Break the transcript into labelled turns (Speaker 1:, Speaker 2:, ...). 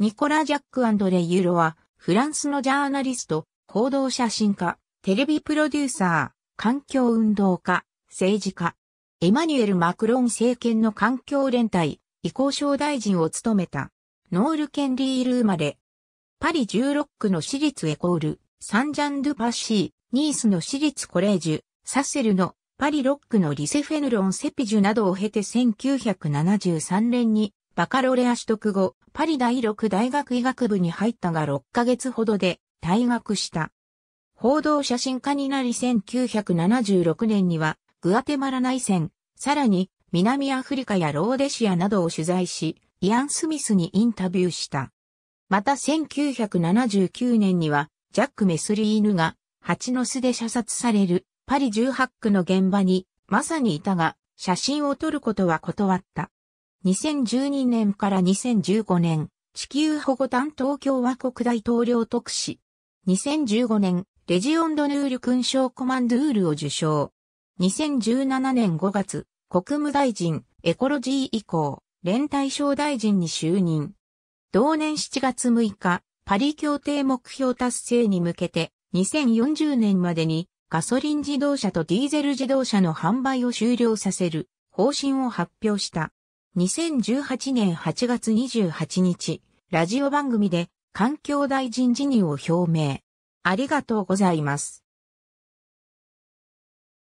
Speaker 1: ニコラ・ジャックレユーロは、フランスのジャーナリスト、行動写真家、テレビプロデューサー、環境運動家、政治家、エマニュエル・マクロン政権の環境連帯、移行省大臣を務めた、ノール・ケンリール生まれ、パリ16区の私立エコール、サンジャン・ドゥ・パシー、ニースの私立コレージュ、サセルのパリロックのリセフェヌロン・セピジュなどを経て1973年にバカロレア取得後、パリ第六大学医学部に入ったが6ヶ月ほどで退学した。報道写真家になり1976年にはグアテマラ内戦、さらに南アフリカやローデシアなどを取材し、イアン・スミスにインタビューした。また1979年にはジャック・メスリーヌが蜂の巣で射殺されるパリ18区の現場にまさにいたが写真を撮ることは断った。2012年から2015年、地球保護担当共和国大統領特使。2015年、レジオンドヌール勲章コマンドゥールを受賞。2017年5月、国務大臣、エコロジー以降、連帯省大臣に就任。同年7月6日、パリ協定目標達成に向けて、2040年までにガソリン自動車とディーゼル自動車の販売を終了させる方針を発表した。2018年8月28日、ラジオ番組で環境大臣辞任を表明。ありがとうございます。